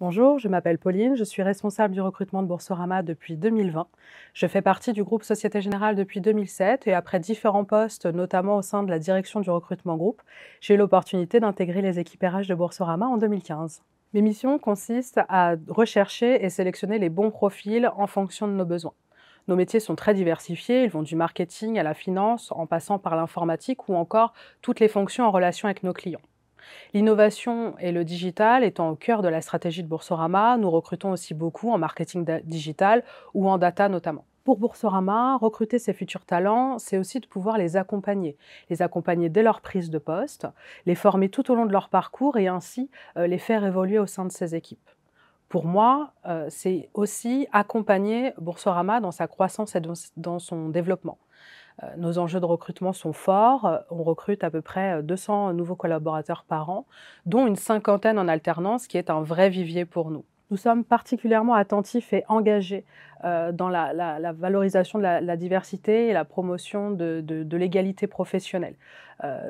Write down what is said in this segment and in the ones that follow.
Bonjour, je m'appelle Pauline, je suis responsable du recrutement de Boursorama depuis 2020. Je fais partie du groupe Société Générale depuis 2007 et après différents postes, notamment au sein de la direction du recrutement groupe, j'ai eu l'opportunité d'intégrer les équipérages de Boursorama en 2015. Mes missions consistent à rechercher et sélectionner les bons profils en fonction de nos besoins. Nos métiers sont très diversifiés, ils vont du marketing à la finance, en passant par l'informatique ou encore toutes les fonctions en relation avec nos clients. L'innovation et le digital étant au cœur de la stratégie de Boursorama, nous recrutons aussi beaucoup en marketing digital ou en data notamment. Pour Boursorama, recruter ses futurs talents, c'est aussi de pouvoir les accompagner, les accompagner dès leur prise de poste, les former tout au long de leur parcours et ainsi euh, les faire évoluer au sein de ses équipes. Pour moi, euh, c'est aussi accompagner Boursorama dans sa croissance et dans son développement. Euh, nos enjeux de recrutement sont forts. Euh, on recrute à peu près 200 euh, nouveaux collaborateurs par an, dont une cinquantaine en alternance, qui est un vrai vivier pour nous. Nous sommes particulièrement attentifs et engagés dans la, valorisation de la, diversité et la promotion de, l'égalité professionnelle.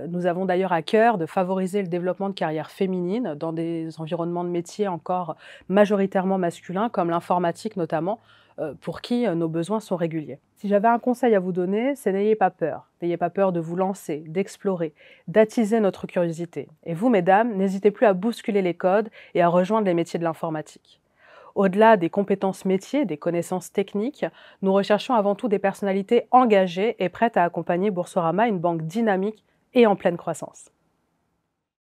nous avons d'ailleurs à cœur de favoriser le développement de carrières féminines dans des environnements de métiers encore majoritairement masculins, comme l'informatique notamment, euh, pour qui euh, nos besoins sont réguliers. Si j'avais un conseil à vous donner, c'est n'ayez pas peur. N'ayez pas peur de vous lancer, d'explorer, d'attiser notre curiosité. Et vous, mesdames, n'hésitez plus à bousculer les codes et à rejoindre les métiers de l'informatique. Au-delà des compétences métiers, des connaissances techniques, nous recherchons avant tout des personnalités engagées et prêtes à accompagner Boursorama, une banque dynamique et en pleine croissance.